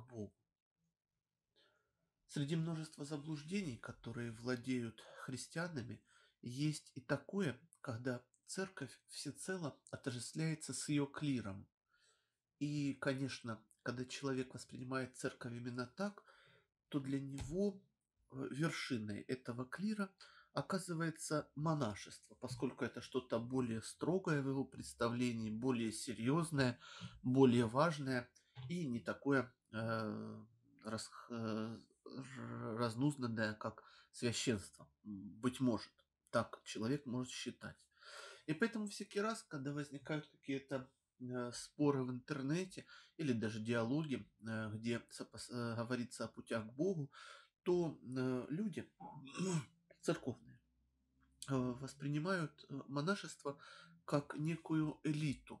к Богу. Среди множества заблуждений, которые владеют христианами, есть и такое, когда церковь всецело отождествляется с ее клиром. И, конечно, когда человек воспринимает церковь именно так, то для него э, вершиной этого клира оказывается монашество, поскольку это что-то более строгое в его представлении, более серьезное, более важное и не такое Э, раз, э, разнузданное как священство. Быть может, так человек может считать. И поэтому всякий раз, когда возникают какие-то э, споры в интернете или даже диалоги, где говорится о путях к Богу, то люди церковные воспринимают монашество как некую элиту,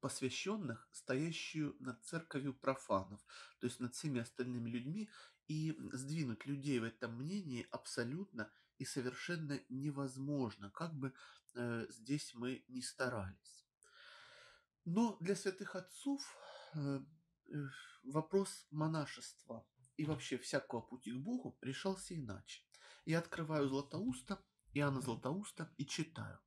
посвященных, стоящую над церковью профанов, то есть над всеми остальными людьми, и сдвинуть людей в этом мнении абсолютно и совершенно невозможно, как бы э, здесь мы ни старались. Но для святых отцов э, э вопрос монашества и вообще всякого пути к Богу решался иначе. Я открываю Златоуста, Иоанна Златоуста и читаю.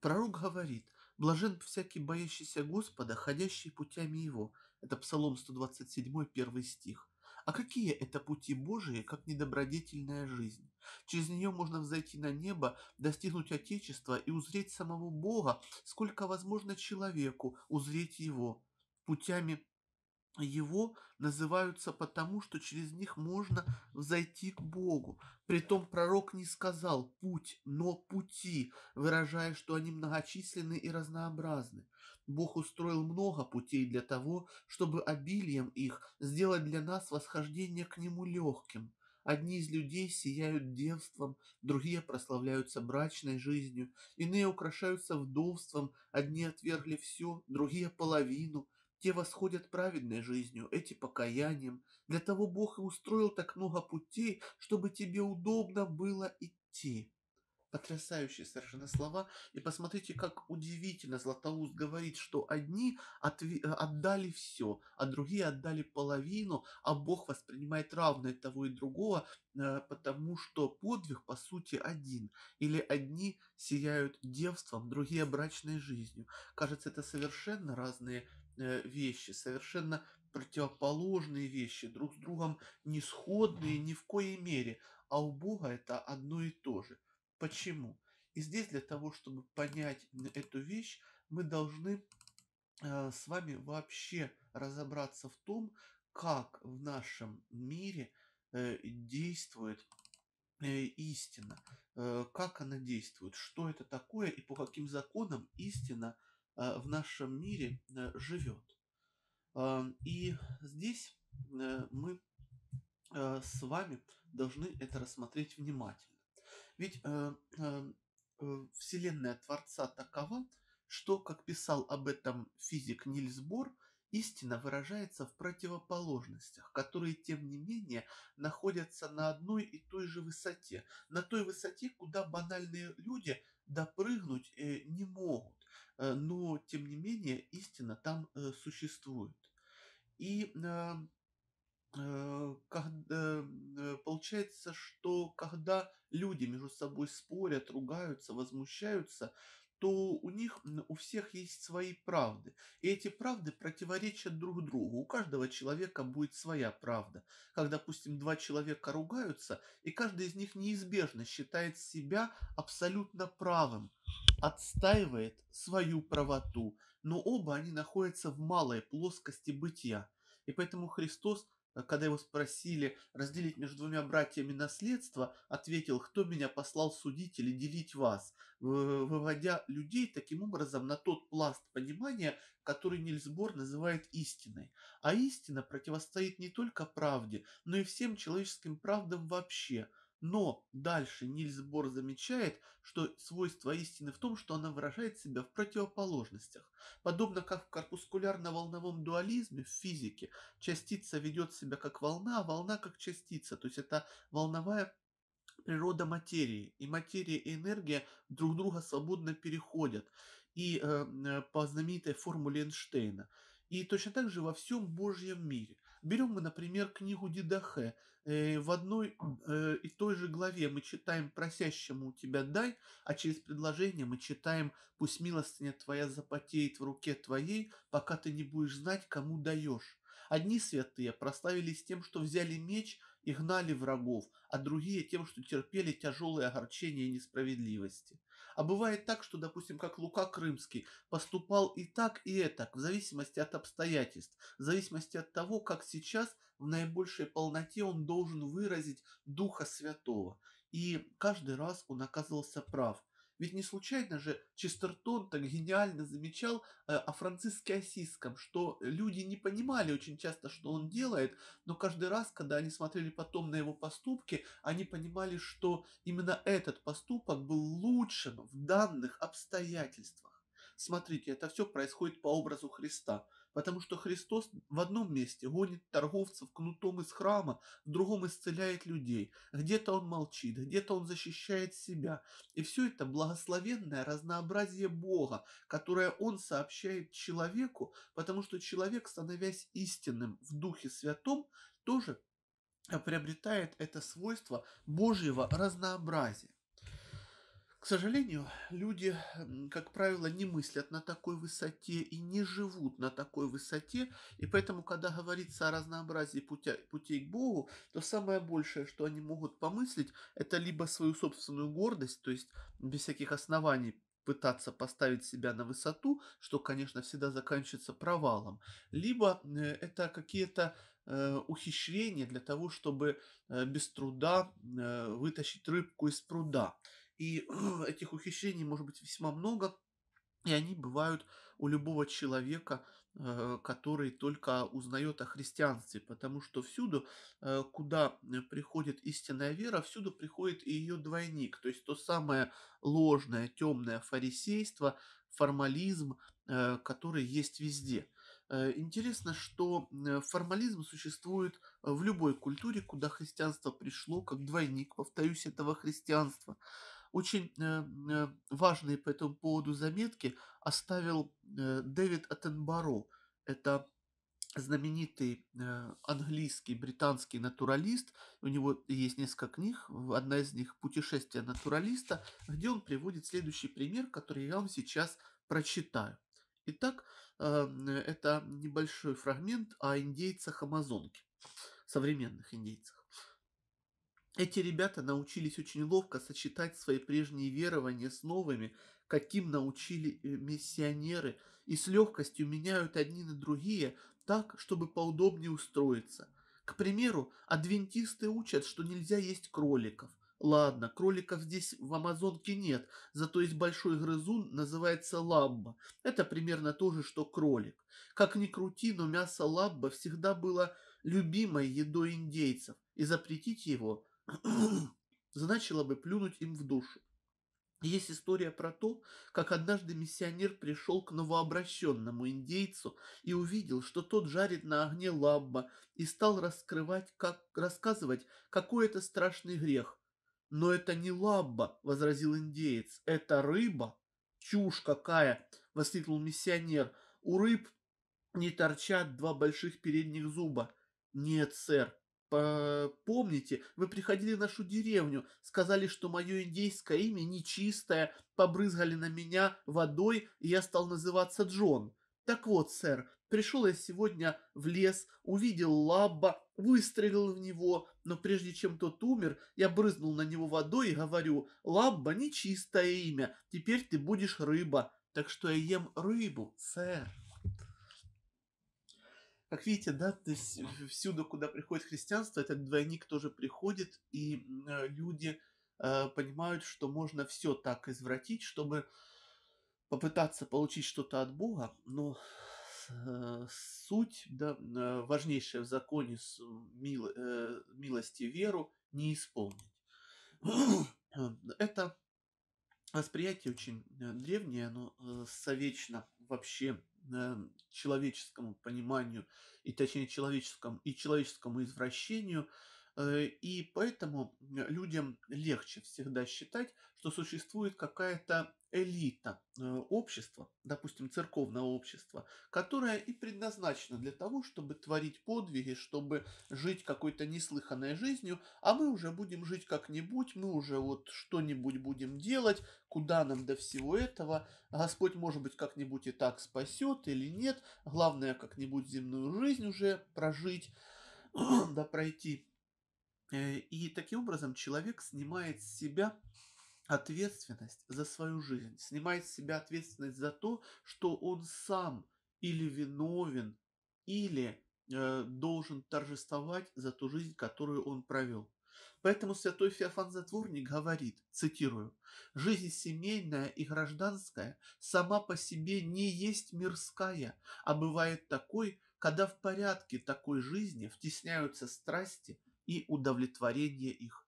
Пророк говорит – Блажен всякий боящийся Господа, ходящий путями Его. Это Псалом 127, первый стих. А какие это пути Божии, как недобродетельная жизнь? Через нее можно взойти на небо, достигнуть Отечества и узреть самого Бога, сколько возможно человеку узреть Его путями его называются потому, что через них можно взойти к Богу. Притом пророк не сказал «путь», но «пути», выражая, что они многочисленны и разнообразны. Бог устроил много путей для того, чтобы обилием их сделать для нас восхождение к Нему легким. Одни из людей сияют девством, другие прославляются брачной жизнью, иные украшаются вдовством, одни отвергли все, другие половину – те восходят праведной жизнью, эти покаянием. Для того Бог и устроил так много путей, чтобы тебе удобно было идти. Потрясающие совершенно слова. И посмотрите, как удивительно Златоуст говорит, что одни отдали все, а другие отдали половину, а Бог воспринимает равное того и другого, э, потому что подвиг, по сути, один. Или одни сияют девством, другие брачной жизнью. Кажется, это совершенно разные Э, вещи, совершенно противоположные вещи, друг с другом не сходные ни в коей мере, а у Бога это одно и то же. Почему? И здесь для того, чтобы понять эту вещь, мы должны э, с вами вообще разобраться в том, как в нашем мире э, действует истина, как она действует, что это такое и по каким законам истина – Э, в нашем мире э, живет. Э, и здесь мы с вами должны это рассмотреть внимательно. Ведь Вселенная Творца такова, что, как писал об этом физик Нильс Бор, истина выражается в противоположностях, которые, тем не менее, находятся на одной и той же высоте, на той высоте, куда банальные люди допрыгнуть не могут. Э, но тем не менее истина там э, существует. И эм, э, получается, что когда люди между собой спорят, ругаются, возмущаются, то у них у всех есть свои правды. И эти правды противоречат друг другу. У каждого человека будет своя правда. Как, допустим, два человека ругаются, и каждый из них неизбежно считает себя абсолютно правым, отстаивает свою правоту. Но оба они находятся в малой плоскости бытия. И поэтому Христос а когда его спросили разделить между двумя братьями наследство, ответил, кто меня послал судить или делить вас, выводя людей таким образом на тот пласт понимания, который Нильсбор называет истиной. А истина противостоит не только правде, но и всем человеческим правдам вообще – но дальше Нильс Бор замечает, что свойство истины в том, что она выражает себя в противоположностях. Подобно как в корпускулярно-волновом дуализме в физике, частица ведет себя как волна, а волна как частица. То есть это волновая природа материи. И материя и энергия друг друга свободно переходят. И эм, э, по знаменитой формуле Эйнштейна. И точно так же во всем Божьем мире. Берем мы, например, книгу Дидахе – Э, в одной э, и той же главе мы читаем «Просящему у тебя дай», а через предложение мы читаем «Пусть милостыня твоя запотеет в руке твоей, пока ты не будешь знать, кому даешь». Одни святые прославились тем, что взяли меч и гнали врагов, а другие тем, что терпели тяжелые огорчения и несправедливости. А бывает так, что, допустим, как Лука Крымский поступал и так, и этак, в зависимости от обстоятельств, в зависимости от того, как сейчас в наибольшей полноте он должен выразить Духа Святого. И каждый раз он оказывался прав – ведь не случайно же Честертон так гениально замечал э, о Франциске Осиском, что люди не понимали очень часто, что он делает, но каждый раз, когда они смотрели потом на его поступки, они понимали, что именно этот поступок был лучшим в данных обстоятельствах. Смотрите, это все происходит по образу Христа – потому что Христос в одном месте гонит торговцев кнутом из храма, в другом исцеляет людей. Где-то он молчит, где-то он защищает себя. И все это благословенное разнообразие Бога, которое он сообщает человеку, потому что человек, становясь истинным в Духе Святом, тоже приобретает это свойство Божьего разнообразия. К сожалению, люди, как правило, не мыслят на такой высоте и не живут на такой высоте, и поэтому, когда говорится о разнообразии путя, путей к Богу, то самое большее, что они могут помыслить, это либо свою собственную гордость, то есть без всяких оснований пытаться поставить себя на высоту, что, конечно, всегда заканчивается провалом, либо э, это какие-то э, ухищрения для того, чтобы э, без труда вытащить рыбку из пруда. И а, этих ухищрений может быть весьма много, и они бывают у любого человека, э, который только узнает о христианстве, потому что всюду, э, куда э, приходит истинная вера, всюду приходит и ее двойник, то есть то самое ложное, темное фарисейство, формализм, который есть везде. Интересно, что формализм существует в любой культуре, куда христианство пришло, как двойник, повторюсь, этого христианства. Очень э, э, важные по этому поводу заметки оставил э, Дэвид Аттенбаро. Это знаменитый английский, британский натуралист. У него есть несколько книг, одна из них «Путешествие натуралиста», где он приводит следующий пример, который я вам сейчас прочитаю. Итак, это небольшой фрагмент о индейцах Амазонки, современных индейцах. Эти ребята научились очень ловко сочетать свои прежние верования с новыми, каким научили э, миссионеры, и с легкостью меняют одни на другие так, чтобы поудобнее устроиться. К примеру, адвентисты учат, что нельзя есть кроликов. Ладно, кроликов здесь в Амазонке нет, зато есть большой грызун, называется ламба. Это примерно то же, что кролик. Как ни крути, но мясо лабба всегда было любимой едой индейцев, и запретить его значило бы плюнуть им в душу. Есть история про то, как однажды миссионер пришел к новообращенному индейцу и увидел, что тот жарит на огне лабба и стал раскрывать, как, рассказывать, какой это страшный грех. «Но это не лабба, возразил индеец, — «это рыба». «Чушь какая!» — воскликнул миссионер. «У рыб не торчат два больших передних зуба». «Нет, сэр, Помните, вы приходили в нашу деревню, сказали, что мое индейское имя нечистое, побрызгали на меня водой, и я стал называться Джон. Так вот, сэр, пришел я сегодня в лес, увидел лабба, выстрелил в него, но прежде чем тот умер, я брызнул на него водой и говорю, «Лабба, нечистое имя, теперь ты будешь рыба». Так что я ем рыбу, сэр. Как видите, да, то есть всюду, куда приходит христианство, этот двойник тоже приходит, и э, люди э, понимают, что можно все так извратить, чтобы попытаться получить что-то от Бога, но э, суть, да, э, важнейшая в законе с мил, э, милости веру не исполнить. Это восприятие очень э, древнее, оно совечно вообще Э, человеческому пониманию и точнее человеческому и человеческому извращению Э, и поэтому э, людям легче всегда считать, что существует какая-то элита э, общества, допустим, церковного общества, которое и предназначено для того, чтобы творить подвиги, чтобы жить какой-то неслыханной жизнью, а мы уже будем жить как-нибудь, мы уже вот что-нибудь будем делать, куда нам до всего этого, а Господь, может быть, как-нибудь и так спасет или нет, главное, как-нибудь земную жизнь уже прожить, да пройти. Э, и таким образом человек снимает с себя ответственность за свою жизнь, снимает с себя ответственность за то, что он сам или виновен, или э, должен торжествовать за ту жизнь, которую он провел. Поэтому святой Феофан Затворник говорит, цитирую, «Жизнь семейная и гражданская сама по себе не есть мирская, а бывает такой, когда в порядке такой жизни втесняются страсти, и удовлетворение их.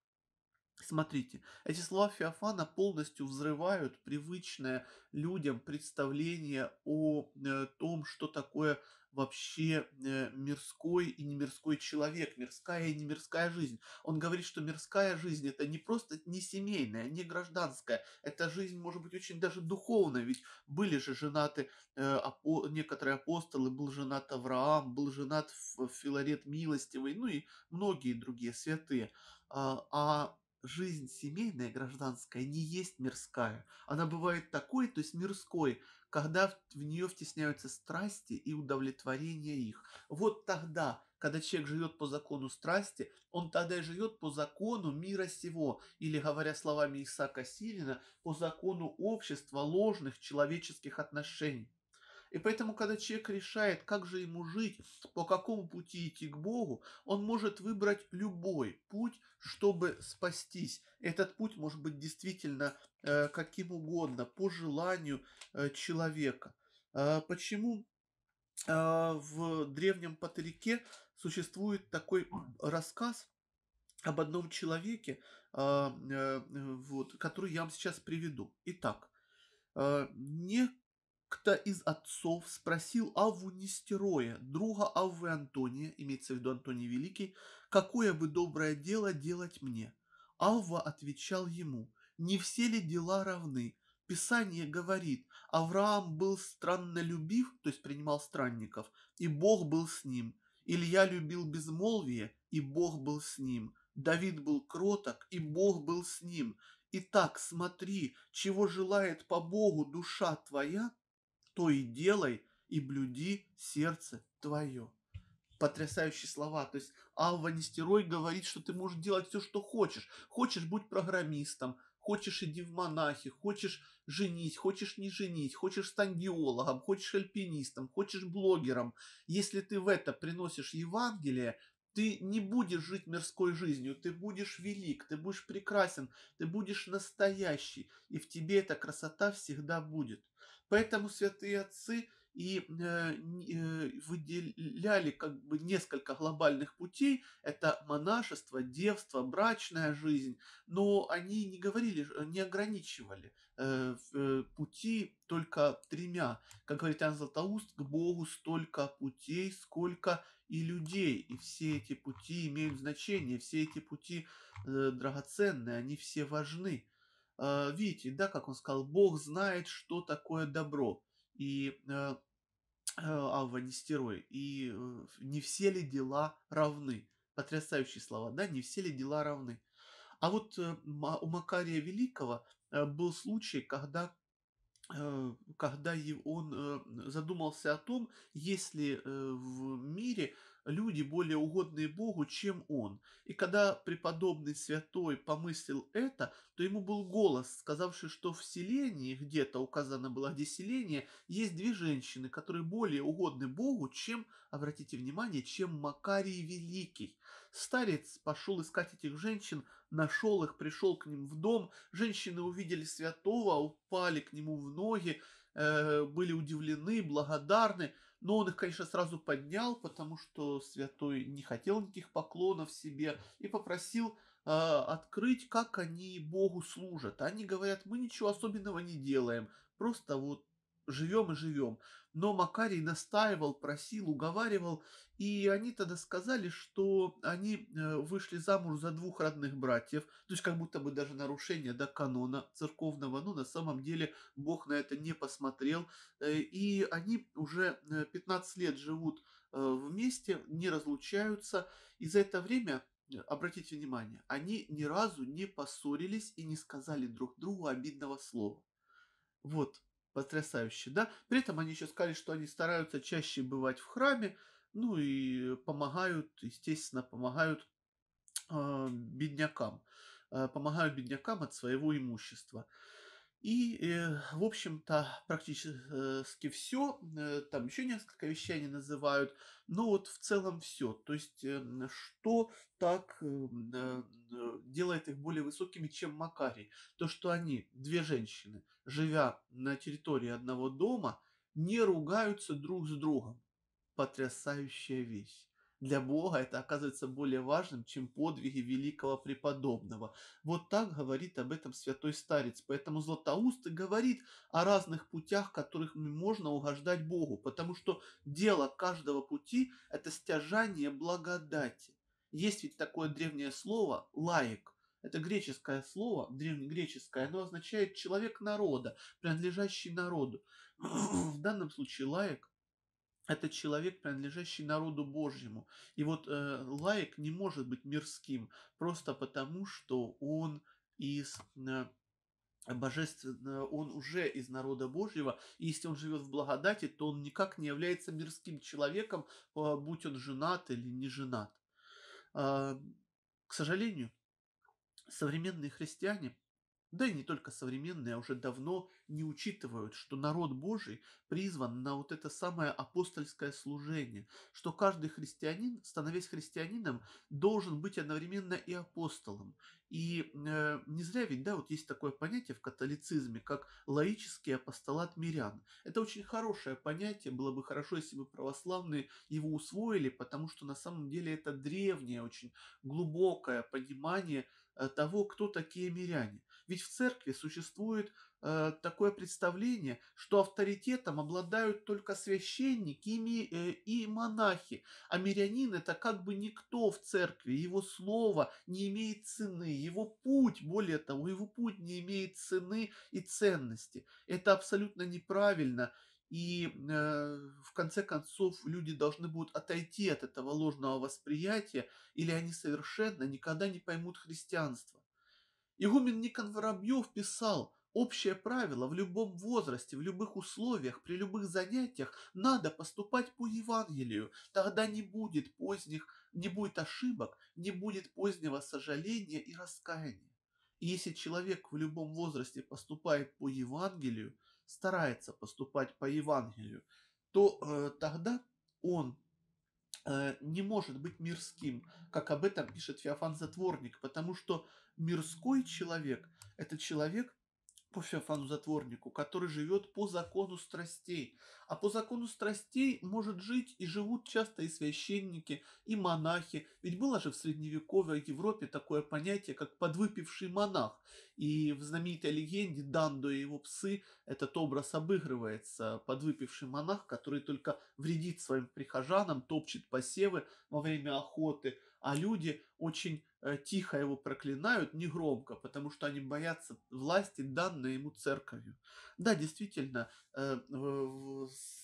Смотрите, эти слова Феофана полностью взрывают привычное людям представление о э, том, что такое вообще э, мирской и не мирской человек, мирская и не мирская жизнь. Он говорит, что мирская жизнь это не просто не семейная, не гражданская, это жизнь может быть очень даже духовная, ведь были же женаты э, апо, некоторые апостолы, был женат Авраам, был женат Филарет Милостивый, ну и многие другие святые. А, а жизнь семейная, гражданская, не есть мирская. Она бывает такой, то есть мирской, когда в нее втесняются страсти и удовлетворение их. Вот тогда, когда человек живет по закону страсти, он тогда и живет по закону мира сего, или, говоря словами Исаака Сирина, по закону общества ложных человеческих отношений. И поэтому, когда человек решает, как же ему жить, по какому пути идти к Богу, он может выбрать любой путь, чтобы спастись. Этот путь может быть действительно э, каким угодно, по желанию э, человека. Э, почему э, в древнем Патрике существует такой рассказ об одном человеке, э, э, вот, который я вам сейчас приведу. Итак, э, не кто из отцов спросил Авву Нестероя, друга Аввы Антония, имеется в виду Антоний Великий, «Какое бы доброе дело делать мне?» Авва отвечал ему, «Не все ли дела равны?» Писание говорит, Авраам был странно любив то есть принимал странников, и Бог был с ним. Илья любил безмолвие, и Бог был с ним. Давид был кроток, и Бог был с ним. Итак, смотри, чего желает по Богу душа твоя, то и делай, и блюди сердце твое. Потрясающие слова. То есть Алва Нестерой говорит, что ты можешь делать все, что хочешь. Хочешь, будь программистом, хочешь, иди в монахи, хочешь женить, хочешь не женить, хочешь стань геологом, хочешь альпинистом, хочешь блогером. Если ты в это приносишь Евангелие, ты не будешь жить мирской жизнью, ты будешь велик, ты будешь прекрасен, ты будешь настоящий, и в тебе эта красота всегда будет. Поэтому святые отцы и э, э, выделяли как бы несколько глобальных путей. Это монашество, девство, брачная жизнь. Но они не говорили, не ограничивали э, пути только тремя. Как говорит Иоанн Златоуст, к Богу столько путей, сколько и людей. И все эти пути имеют значение, все эти пути драгоценные, они все важны. Э, видите, да, как он сказал, Бог знает, что такое добро. И э, Алва Нестерой. И э, не все ли дела равны? Потрясающие слова, да? Не все ли дела равны? А вот у Макария Великого был случай, когда когда он задумался о том, есть ли в мире люди более угодные Богу, чем он. И когда преподобный святой помыслил это, то ему был голос, сказавший, что в селении, где-то указано было, где селение, есть две женщины, которые более угодны Богу, чем, обратите внимание, чем Макарий Великий. Старец пошел искать этих женщин, нашел их, пришел к ним в дом. Женщины увидели святого, упали к нему в ноги, э, были удивлены, благодарны. Но он их, конечно, сразу поднял, потому что святой не хотел никаких поклонов себе и попросил э, открыть, как они Богу служат. Они говорят, мы ничего особенного не делаем, просто вот живем и живем. Но Макарий настаивал, просил, уговаривал, и они тогда сказали, что они э, вышли замуж за двух родных братьев, то есть как будто бы даже нарушение да, канона церковного, но ну, на самом деле Бог на это не посмотрел, э, и они уже 15 э, лет живут вместе, не разлучаются, и за это время Обратите внимание, они ни разу не поссорились и не сказали друг другу обидного слова. Вот, потрясающе, да. При этом они еще сказали, что они стараются чаще бывать в храме, ну и помогают, естественно, помогают э, беднякам, э, помогают беднякам от своего имущества. И, э, в общем-то, практически все. Э, там еще несколько вещей они называют. Но вот в целом все. То есть, э, что так делает их более высокими, чем Макарий? То, что они, две женщины, живя на территории одного дома, не ругаются друг с другом. Потрясающая вещь. Для Бога это оказывается более важным, чем подвиги великого преподобного. Вот так говорит об этом святой старец. Поэтому Златоуст и говорит о разных путях, которых можно угождать Богу, потому что дело каждого пути – это стяжание благодати. Есть ведь такое древнее слово «лаик», это греческое слово, древнегреческое, оно означает человек народа, принадлежащий народу. В данном случае лаик это человек, принадлежащий народу Божьему. И вот э, лаик не может быть мирским, просто потому, что он из э, божественно, он уже из народа Божьего, и если он живет в благодати, то он никак не является мирским человеком, э, будь он женат или не женат. Э, к сожалению, современные христиане – да и не только современные, а уже давно не учитывают, что народ Божий призван на вот это самое апостольское служение, что каждый христианин, становясь христианином, должен быть одновременно и апостолом. И э, не зря ведь, да, вот есть такое понятие в католицизме, как лаический апостолат мирян. Это очень хорошее понятие, было бы хорошо, если бы православные его усвоили, потому что на самом деле это древнее, очень глубокое понимание э, того, кто такие миряне. Ведь в церкви существует э, такое представление, что авторитетом обладают только священники и, э, и монахи, а мирянин это как бы никто в церкви, его слово не имеет цены, его путь, более того, его путь не имеет цены и ценности. Это абсолютно неправильно. И э, в конце концов люди должны будут отойти от этого ложного восприятия, или они совершенно никогда не поймут христианство. Игумен Никон Воробьев писал, общее правило в любом возрасте, в любых условиях, при любых занятиях надо поступать по Евангелию, тогда не будет поздних, не будет ошибок, не будет позднего сожаления и раскаяния. И если человек в любом возрасте поступает по Евангелию, старается поступать по Евангелию, то э, тогда он Э, не может быть мирским, как об этом пишет Феофан Затворник, потому что мирской человек – это человек, по Феофану Затворнику, который живет по закону страстей. А по закону страстей может жить и живут часто и священники, и монахи. Ведь было же в средневековой Европе такое понятие, как подвыпивший монах. И в знаменитой легенде Дандо и его псы этот образ обыгрывается. Подвыпивший монах, который только вредит своим прихожанам, топчет посевы во время охоты. А люди очень Э, тихо его проклинают, негромко, потому что они боятся власти, данной ему церковью. Да, действительно, э,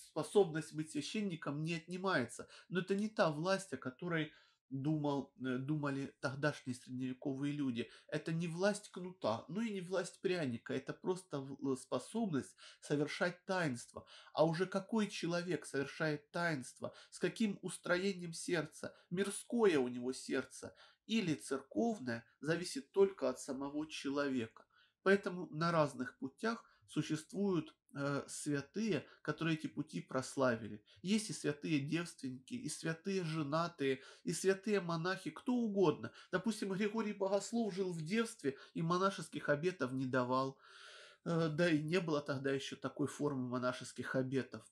способность быть священником не отнимается, но это не та власть, о которой думал, э, думали тогдашние средневековые люди. Это не власть кнута, ну и не власть пряника, это просто способность совершать таинство. А уже какой человек совершает таинство, с каким устроением сердца, мирское у него сердце – или церковное зависит только от самого человека. Поэтому на разных путях существуют э, святые, которые эти пути прославили. Есть и святые девственники, и святые женатые, и святые монахи, кто угодно. Допустим, Григорий Богослов жил в девстве и монашеских обетов не давал. Э, да и не было тогда еще такой формы монашеских обетов.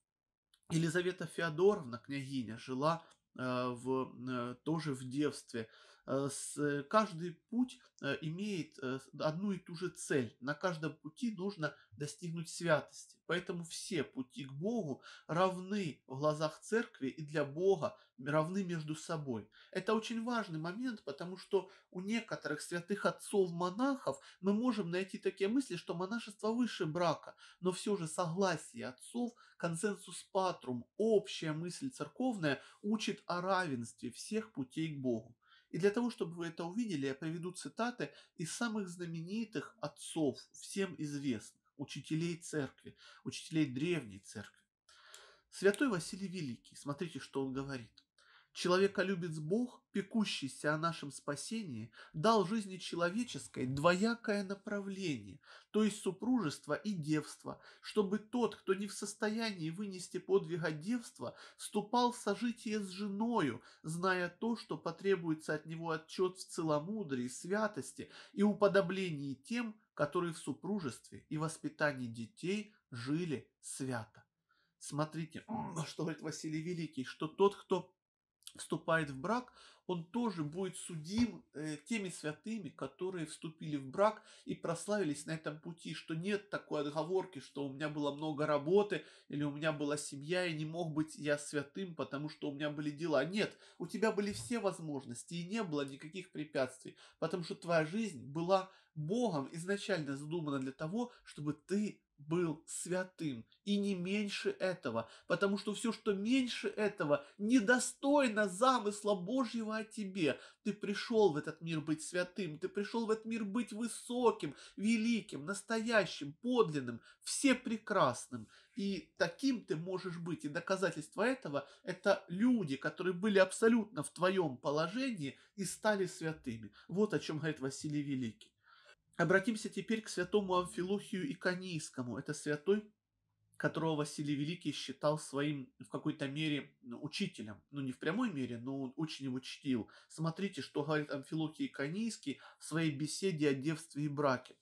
Елизавета Феодоровна, княгиня, жила э, в, э, тоже в девстве. Э, э, каждый путь э, имеет одну и ту же цель. На каждом пути нужно достигнуть святости. Поэтому все пути к Богу равны в глазах церкви и для Бога равны между собой. Это очень важный момент, потому что у некоторых святых отцов-монахов мы можем найти такие мысли, что монашество выше брака, но все же согласие отцов, консенсус патрум, общая мысль церковная учит о равенстве всех путей к Богу. И для того, чтобы вы это увидели, я приведу цитаты из самых знаменитых отцов, всем известных, учителей церкви, учителей древней церкви. Святой Василий Великий, смотрите, что он говорит. Человеколюбец Бог, пекущийся о нашем спасении, дал жизни человеческой двоякое направление, то есть супружество и девство, чтобы тот, кто не в состоянии вынести подвига девства, вступал в сожитие с женою, зная то, что потребуется от него отчет в целомудрии, святости и уподоблении тем, которые в супружестве и воспитании детей жили свято. Смотрите, что говорит Василий Великий, что тот, кто вступает в брак, он тоже будет судим э, теми святыми, которые вступили в брак и прославились на этом пути, что нет такой отговорки, что у меня было много работы или у меня была семья и не мог быть я святым, потому что у меня были дела. Нет, у тебя были все возможности и не было никаких препятствий, потому что твоя жизнь была Богом изначально задумана для того, чтобы ты был святым, и не меньше этого, потому что все, что меньше этого, недостойно замысла Божьего о тебе. Ты пришел в этот мир быть святым, ты пришел в этот мир быть высоким, великим, настоящим, подлинным, всепрекрасным. И таким ты можешь быть. И доказательство этого – это люди, которые были абсолютно в твоем положении и стали святыми. Вот о чем говорит Василий Великий. Обратимся теперь к святому Амфилохию Иконийскому. Это святой, которого Василий Великий считал своим в какой-то мере ну, учителем. Ну, не в прямой мере, но он очень его чтил. Смотрите, что говорит Амфилохий Иконийский в своей беседе о девстве и браке.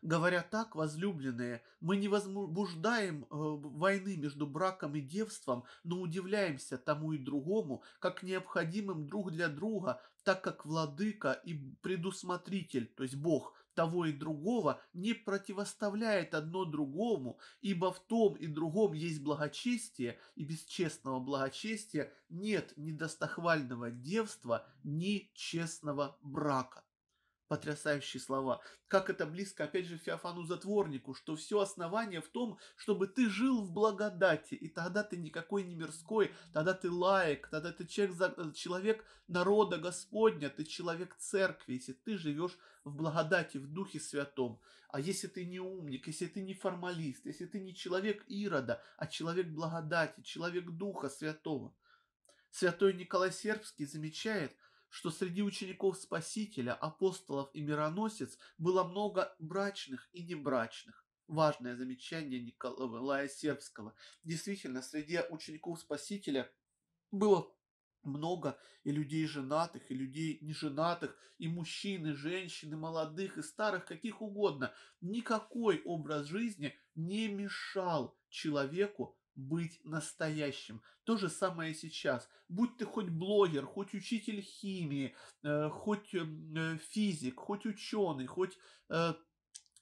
Говоря так, возлюбленные, мы не возбуждаем э, войны между браком и девством, но удивляемся тому и другому, как необходимым друг для друга так как владыка и предусмотритель, то есть Бог того и другого, не противоставляет одно другому, ибо в том и другом есть благочестие, и без честного благочестия нет ни достохвального девства, ни честного брака. Потрясающие слова. Как это близко, опять же, Феофану-затворнику, что все основание в том, чтобы ты жил в благодати, и тогда ты никакой не мирской, тогда ты лаик, тогда ты человек, э, человек народа Господня, ты человек церкви, если ты живешь в благодати, в Духе Святом. А если ты не умник, если ты не формалист, если ты не человек Ирода, а человек благодати, человек Духа Святого. Святой Николай Сербский замечает – что среди учеников Спасителя, апостолов и мироносец было много брачных и небрачных. Важное замечание Николая Сербского. Действительно, среди учеников Спасителя было много и людей женатых, и людей неженатых, и мужчин, и женщин, и молодых, и старых, каких угодно. Никакой образ жизни не мешал человеку быть настоящим. То же самое сейчас. Будь ты хоть блогер, хоть учитель химии, э, хоть эм, э, физик, хоть ученый, хоть э,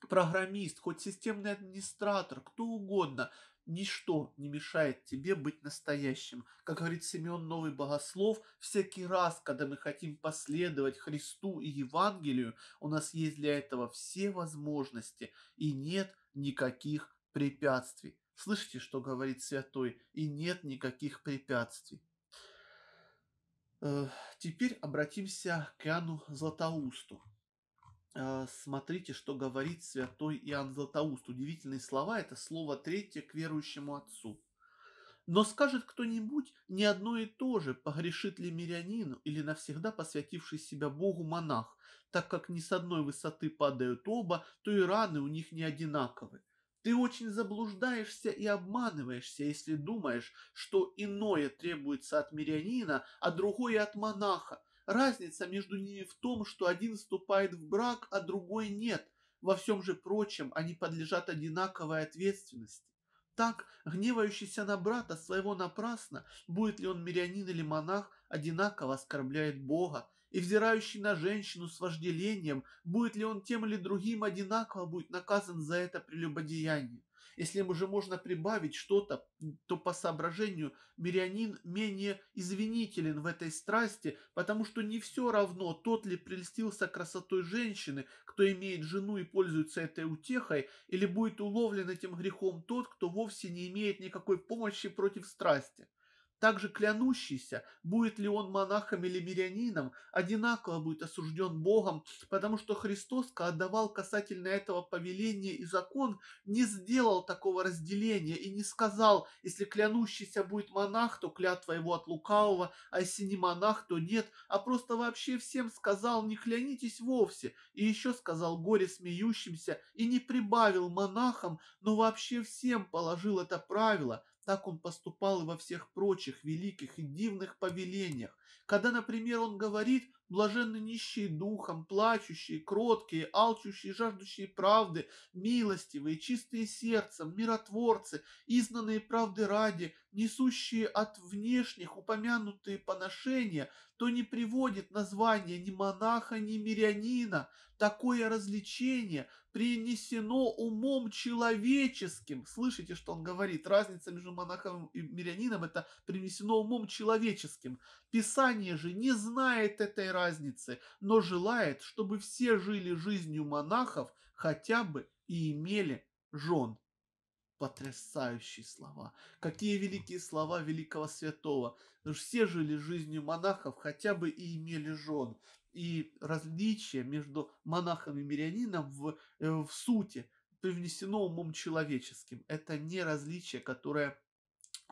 программист, хоть системный администратор, кто угодно, ничто не мешает тебе быть настоящим. Как говорит Симеон Новый Богослов, всякий раз, когда мы хотим последовать Христу и Евангелию, у нас есть для этого все возможности и нет никаких препятствий. Слышите, что говорит святой, и нет никаких препятствий. Э, теперь обратимся к Иоанну Златоусту. Э, смотрите, что говорит святой Иоанн Златоуст. Удивительные слова, это слово третье к верующему отцу. Но скажет кто-нибудь не одно и то же, погрешит ли мирянину или навсегда посвятивший себя Богу монах, так как не с одной высоты падают оба, то и раны у них не одинаковые. Ты очень заблуждаешься и обманываешься, если думаешь, что иное требуется от мирянина, а другое от монаха. Разница между ними в том, что один вступает в брак, а другой нет. Во всем же прочем они подлежат одинаковой ответственности. Так, гневающийся на брата своего напрасно, будет ли он мирянин или монах, одинаково оскорбляет Бога, и взирающий на женщину с вожделением, будет ли он тем или другим, одинаково будет наказан за это прелюбодеяние. Если ему же можно прибавить что-то, то по соображению мирянин менее извинителен в этой страсти, потому что не все равно, тот ли прельстился красотой женщины, кто имеет жену и пользуется этой утехой, или будет уловлен этим грехом тот, кто вовсе не имеет никакой помощи против страсти также клянущийся, будет ли он монахом или мирянином, одинаково будет осужден Богом, потому что Христос когда отдавал касательно этого повеление и закон, не сделал такого разделения и не сказал, если клянущийся будет монах, то клятва его от лукавого, а если не монах, то нет, а просто вообще всем сказал, не клянитесь вовсе, и еще сказал горе смеющимся, и не прибавил монахам, но вообще всем положил это правило – так он поступал и во всех прочих великих и дивных повелениях, когда, например, он говорит «блаженны нищие духом, плачущие, кроткие, алчущие, жаждущие правды, милостивые, чистые сердцем, миротворцы, изнанные правды ради, несущие от внешних упомянутые поношения, то не приводит название ни монаха, ни мирянина. Такое развлечение принесено умом человеческим. Слышите, что он говорит? Разница между монахом и мирянином – это принесено умом человеческим. Писание же не знает этой разницы, но желает, чтобы все жили жизнью монахов хотя бы и имели жен. Потрясающие слова. Какие великие слова великого святого. Все жили жизнью монахов, хотя бы и имели жен и различие между монахом и мирянином в, э, в сути привнесено умом человеческим. Это не различие, которое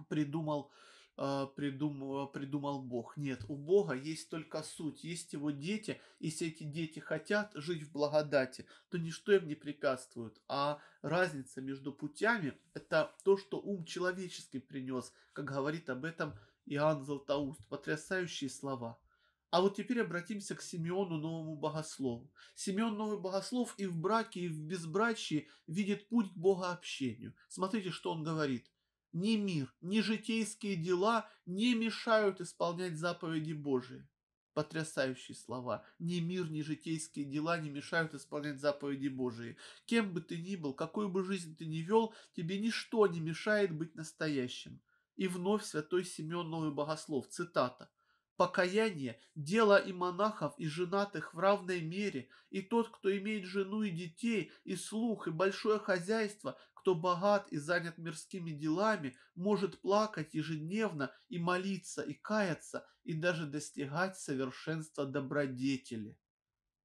придумал, а, придумал, придумал Бог. Нет, у Бога есть только суть, есть его дети. Если эти дети хотят жить в благодати, то ничто им не препятствует. А разница между путями – это то, что ум человеческий принес, как говорит об этом Иоанн Златоуст. Потрясающие слова – а вот теперь обратимся к Симеону Новому Богослову. Симеон Новый Богослов и в браке, и в безбрачии видит путь к богообщению. Смотрите, что он говорит. «Ни мир, ни житейские дела не мешают исполнять заповеди Божии». Потрясающие слова. Ни мир, ни житейские дела не мешают исполнять заповеди Божии. Кем бы ты ни был, какую бы жизнь ты ни вел, тебе ничто не мешает быть настоящим. И вновь святой Симеон Новый Богослов, цитата – Покаяние – дело и монахов, и женатых в равной мере, и тот, кто имеет жену и детей, и слух, и большое хозяйство, кто богат и занят мирскими делами, может плакать ежедневно и молиться, и каяться, и даже достигать совершенства добродетели.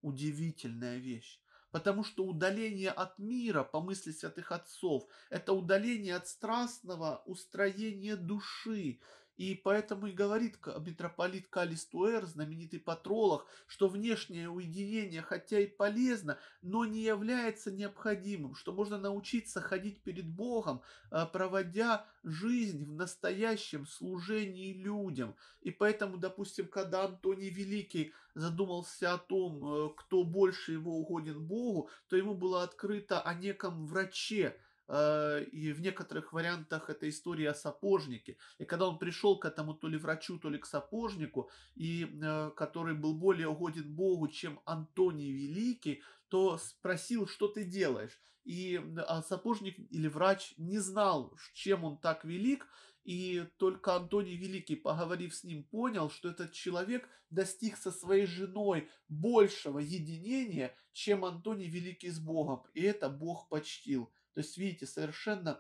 Удивительная вещь потому что удаление от мира, по мысли святых отцов, это удаление от страстного устроения души, и поэтому и говорит митрополит Калистуэр, знаменитый патролог, что внешнее уединение, хотя и полезно, но не является необходимым, что можно научиться ходить перед Богом, а, проводя жизнь в настоящем служении людям. И поэтому, допустим, когда Антоний Великий задумался о том, э, кто больше его угоден Богу, то ему было открыто о неком враче, Э, и в некоторых вариантах это история о сапожнике. И когда он пришел к этому то ли врачу, то ли к сапожнику, и э, который был более угоден Богу, чем Антоний Великий, то спросил, что ты делаешь. И а сапожник или врач не знал, чем он так велик, и только Антоний Великий, поговорив с ним, понял, что этот человек достиг со своей женой большего единения, чем Антоний Великий с Богом, и это Бог почтил. То есть, видите, совершенно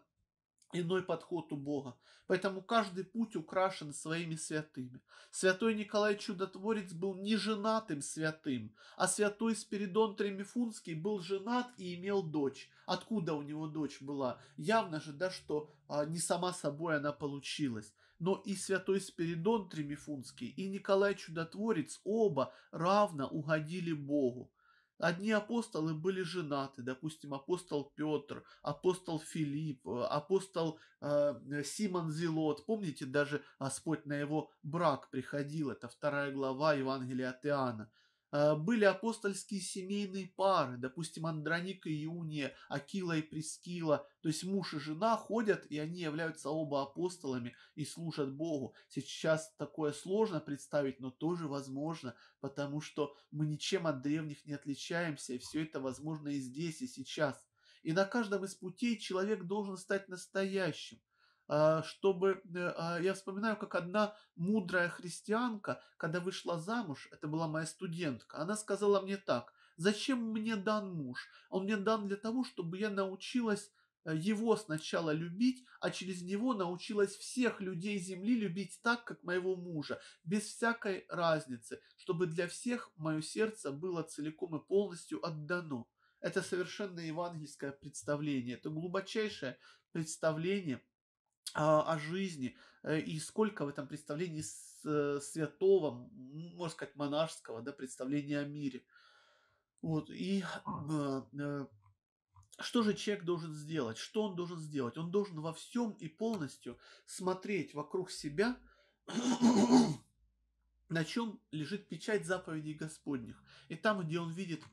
иной подход у Бога. Поэтому каждый путь украшен своими святыми. Святой Николай Чудотворец был не женатым святым, а святой Спиридон Тремифунский был женат и имел дочь. Откуда у него дочь была? Явно же, да, что а, не сама собой она получилась. Но и святой Спиридон Тремифунский, и Николай Чудотворец оба равно угодили Богу. Одни апостолы были женаты, допустим, апостол Петр, апостол Филипп, э, апостол э, Симон Зелот. Помните, даже Господь на его брак приходил, это вторая глава Евангелия от Иоанна. Э, были апостольские семейные пары, допустим, Андроника и Иуния, Акила и Прескила, то есть муж и жена ходят, и они являются оба апостолами и служат Богу. Сейчас такое сложно представить, но тоже возможно, потому что мы ничем от древних не отличаемся, и все это возможно и здесь, и сейчас. И на каждом из путей человек должен стать настоящим – а, чтобы... Э, а, я вспоминаю, как одна мудрая христианка, когда вышла замуж, это была моя студентка, она сказала мне так, зачем мне дан муж? Он мне дан для того, чтобы я научилась э, его сначала любить, а через него научилась всех людей Земли любить так, как моего мужа, без всякой разницы, чтобы для всех мое сердце было целиком и полностью отдано. Это совершенно евангельское представление, это глубочайшее представление – а, о жизни э, и сколько в этом представлении э, святого, можно сказать, монашеского да, представления о мире. Вот, и а. э, что же человек должен сделать? Что он должен сделать? Он должен во всем и полностью смотреть вокруг себя, на чем лежит печать заповедей Господних. И там, где он видит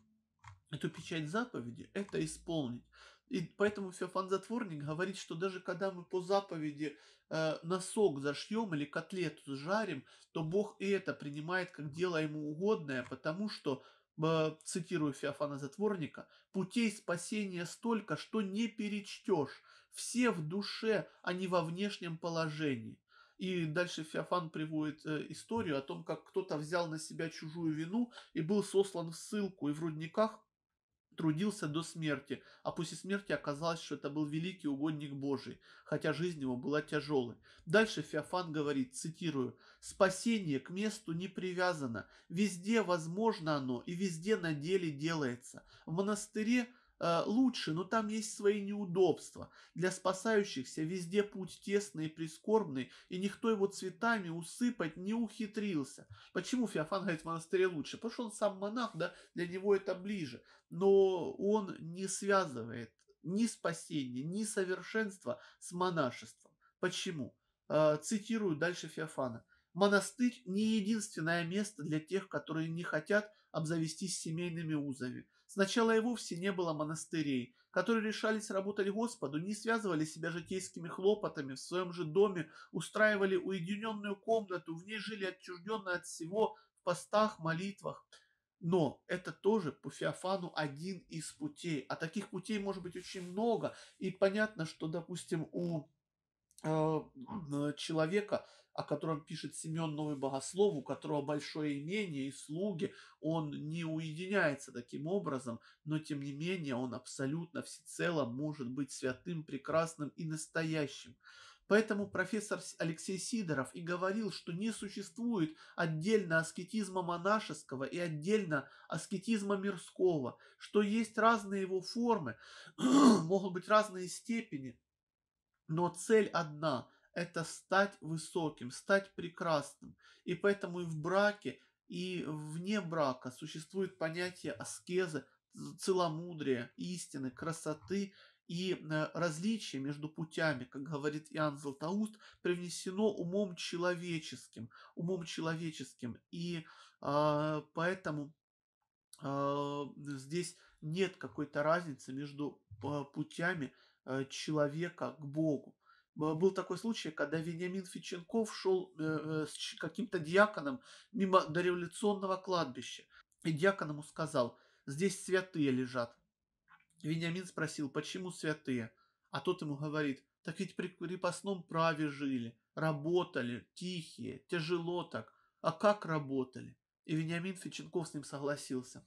эту печать заповеди, это исполнить. И поэтому все фан-затворник говорит, что даже когда мы по заповеди э, носок зашьем или котлету сжарим, то Бог и это принимает как дело ему угодное, потому что, э, цитирую Феофана Затворника, «путей спасения столько, что не перечтешь, все в душе, а не во внешнем положении». И дальше Феофан приводит э, историю о том, как кто-то взял на себя чужую вину и был сослан в ссылку, и в рудниках трудился до смерти, а после смерти оказалось, что это был великий угодник Божий, хотя жизнь его была тяжелой. Дальше Феофан говорит, цитирую, «Спасение к месту не привязано, везде возможно оно и везде на деле делается. В монастыре э, лучше, но там есть свои неудобства. Для спасающихся везде путь тесный и прискорбный, и никто его цветами усыпать не ухитрился. Почему Феофан говорит в монастыре лучше? Потому что он сам монах, да, для него это ближе. Но он не связывает ни спасение, ни совершенство с монашеством. Почему? Э, цитирую дальше Феофана. Монастырь не единственное место для тех, которые не хотят обзавестись семейными узами. Сначала и вовсе не было монастырей, которые решались работать Господу, не связывали себя житейскими хлопотами, в своем же доме устраивали уединенную комнату, в ней жили отчужденно от всего, в постах, молитвах. Но это тоже по Феофану один из путей. А таких путей может быть очень много. И понятно, что, допустим, у э, человека о котором пишет Семен Новый Богослов, у которого большое имение и слуги, он не уединяется таким образом, но тем не менее он абсолютно всецело может быть святым, прекрасным и настоящим. Поэтому профессор Алексей Сидоров и говорил, что не существует отдельно аскетизма монашеского и отдельно аскетизма мирского, что есть разные его формы, могут быть разные степени, но цель одна – это стать высоким, стать прекрасным. И поэтому и в браке, и вне брака существует понятие аскезы, целомудрия, истины, красоты и э, различие между путями, как говорит Иоанн Златоуст, привнесено умом человеческим, умом человеческим, и э, поэтому э, здесь нет какой-то разницы между э, путями э, человека к Богу был такой случай, когда Вениамин Фиченков шел э, э, с каким-то диаконом мимо дореволюционного кладбища. И диакон ему сказал, здесь святые лежат. Вениамин спросил, почему святые? А тот ему говорит, так ведь при крепостном праве жили, работали, тихие, тяжело так. А как работали? И Вениамин Фиченков с ним согласился.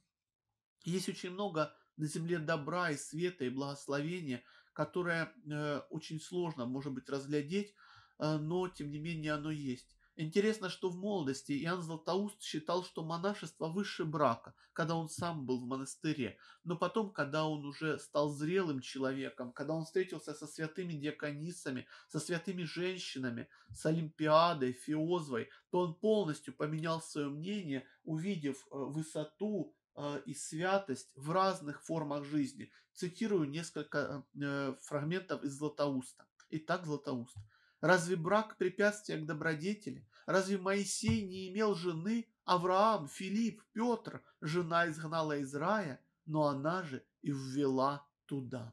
Есть очень много на земле добра и света и благословения, которое э, очень сложно, может быть, разглядеть, э, но, тем не менее, оно есть. Интересно, что в молодости Иоанн Златоуст считал, что монашество выше брака, когда он сам был в монастыре. Но потом, когда он уже стал зрелым человеком, когда он встретился со святыми диаконисами, со святыми женщинами, с Олимпиадой, Фиозвой, то он полностью поменял свое мнение, увидев э, высоту Э, и святость в разных формах жизни. Цитирую несколько э, э, фрагментов из Златоуста. Итак, Златоуст. «Разве брак препятствие к добродетели? Разве Моисей не имел жены? Авраам, Филипп, Петр, жена изгнала из рая, но она же и ввела туда».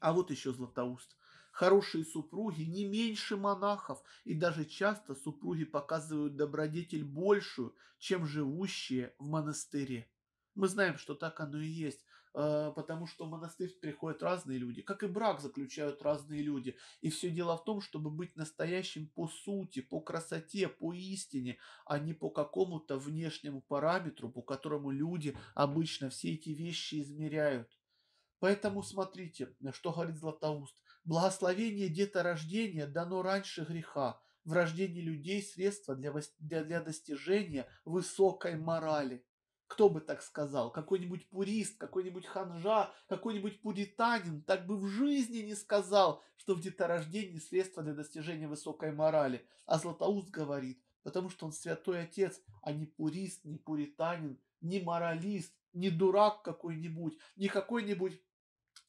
А вот еще Златоуст. Хорошие супруги не меньше монахов, и даже часто супруги показывают добродетель большую, чем живущие в монастыре. Мы знаем, что так оно и есть, а, потому что в монастырь приходят разные люди, как и брак заключают разные люди. И все дело в том, чтобы быть настоящим по сути, по красоте, по истине, а не по какому-то внешнему параметру, по которому люди обычно все эти вещи измеряют. Поэтому смотрите, что говорит Златоуст. «Благословение деторождения дано раньше греха, в рождении людей средство для, для, для достижения высокой морали». Кто бы так сказал? Какой-нибудь пурист, какой-нибудь ханжа, какой-нибудь пуританин так бы в жизни не сказал, что в деторождении средство для достижения высокой морали. А Златоуст говорит, потому что он святой отец, а не пурист, не пуританин, не моралист, не дурак какой-нибудь, не какой-нибудь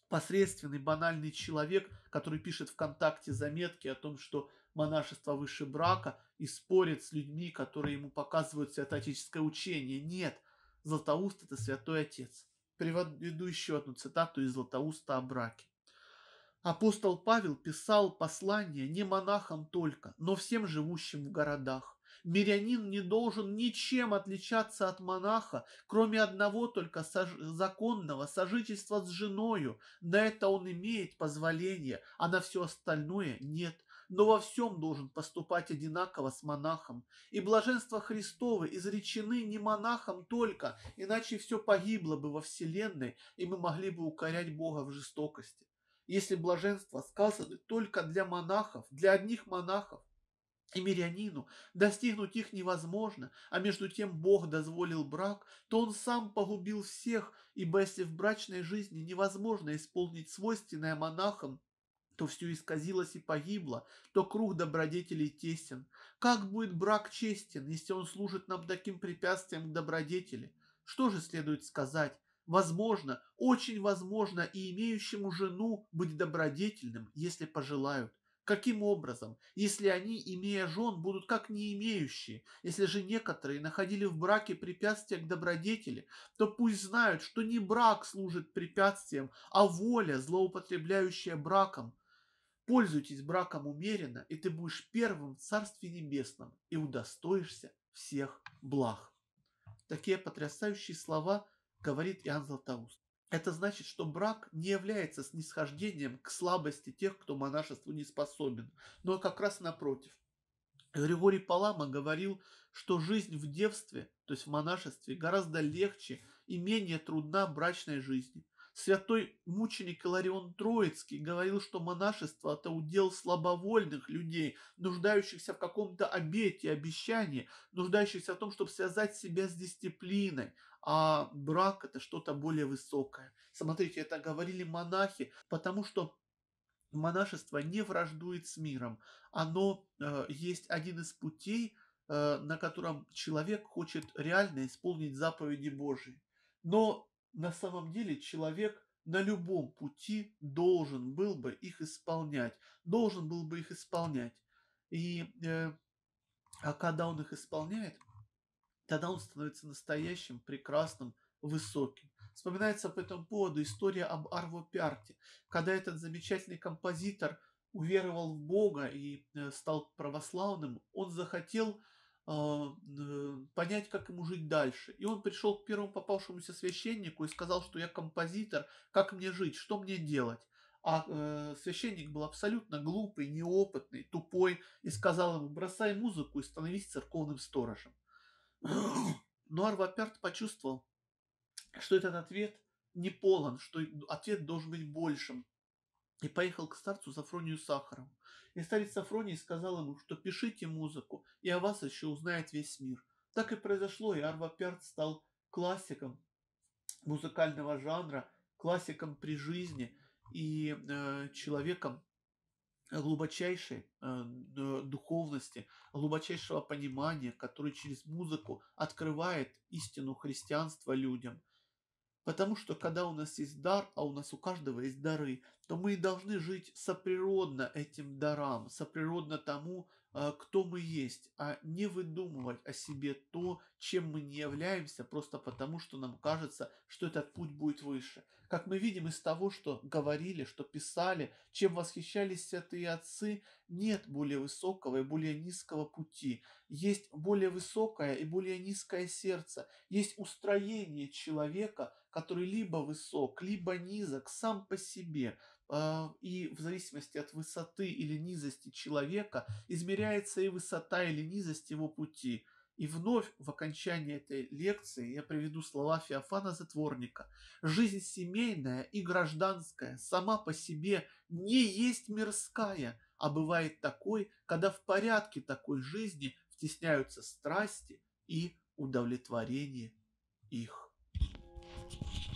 посредственный, банальный человек, который пишет ВКонтакте заметки о том, что монашество выше брака и спорит с людьми, которые ему показывают святоотеческое учение. Нет, Златоуст – это святой отец. Приведу еще одну цитату из Златоуста о браке. Апостол Павел писал послание не монахам только, но всем живущим в городах. Мирянин не должен ничем отличаться от монаха, кроме одного только сож... законного сожительства с женою. На это он имеет позволение, а на все остальное нет но во всем должен поступать одинаково с монахом. И блаженство Христово изречены не монахом только, иначе все погибло бы во Вселенной, и мы могли бы укорять Бога в жестокости. Если блаженство сказано только для монахов, для одних монахов, и мирянину достигнуть их невозможно, а между тем Бог дозволил брак, то он сам погубил всех, ибо если в брачной жизни невозможно исполнить свойственное монахам то все исказилось и погибло, то круг добродетелей тесен. Как будет брак честен, если он служит нам таким препятствием к добродетели? Что же следует сказать? Возможно, очень возможно и имеющему жену быть добродетельным, если пожелают. Каким образом, если они, имея жен, будут как не имеющие? Если же некоторые находили в браке препятствия к добродетели, то пусть знают, что не брак служит препятствием, а воля, злоупотребляющая браком – Пользуйтесь браком умеренно, и ты будешь первым в Царстве Небесном и удостоишься всех благ. Такие потрясающие слова говорит Иоанн Златоуст. Это значит, что брак не является снисхождением к слабости тех, кто монашеству не способен, но ну, а как раз напротив. Григорий Палама говорил, что жизнь в девстве, то есть в монашестве, гораздо легче и менее трудна брачной жизни – Святой мученик Иларион Троицкий говорил, что монашество – это удел слабовольных людей, нуждающихся в каком-то обете, обещании, нуждающихся в том, чтобы связать себя с дисциплиной, а брак – это что-то более высокое. Смотрите, это говорили монахи, потому что монашество не враждует с миром. Оно э, есть один из путей, э, на котором человек хочет реально исполнить заповеди Божии. Но на самом деле человек на любом пути должен был бы их исполнять, должен был бы их исполнять. И э, а когда он их исполняет, тогда он становится настоящим, прекрасным, высоким. Вспоминается по этому поводу история об Арво Пярте, когда этот замечательный композитор уверовал в Бога и э, стал православным, он захотел а, э, понять, как ему жить дальше. И он пришел к первому попавшемуся священнику и сказал, что я композитор, как мне жить, что мне делать. А э, священник был абсолютно глупый, неопытный, тупой и сказал ему, бросай музыку и становись церковным сторожем. Но Арваперт почувствовал, что этот ответ не полон, что ответ должен быть большим, и поехал к старцу Сафронию Сахаром. И старец Сафроний сказал ему, что пишите музыку, и о вас еще узнает весь мир. Так и произошло, и Арва Пярт стал классиком музыкального жанра, классиком при жизни и э, человеком глубочайшей э, духовности, глубочайшего понимания, который через музыку открывает истину христианства людям – Потому что когда у нас есть дар, а у нас у каждого есть дары, то мы и должны жить соприродно этим дарам, соприродно тому, а, кто мы есть, а не выдумывать о себе то, чем мы не являемся, просто потому что нам кажется, что этот путь будет выше. Как мы видим из того, что говорили, что писали, чем восхищались святые отцы, нет более высокого и более низкого пути. Есть более высокое и более низкое сердце. Есть устроение человека – который либо высок, либо низок сам по себе, а, и в зависимости от высоты или низости человека измеряется и высота или низость его пути. И вновь в окончании этой лекции я приведу слова Феофана Затворника. «Жизнь семейная и гражданская сама по себе не есть мирская, а бывает такой, когда в порядке такой жизни втесняются страсти и удовлетворение их».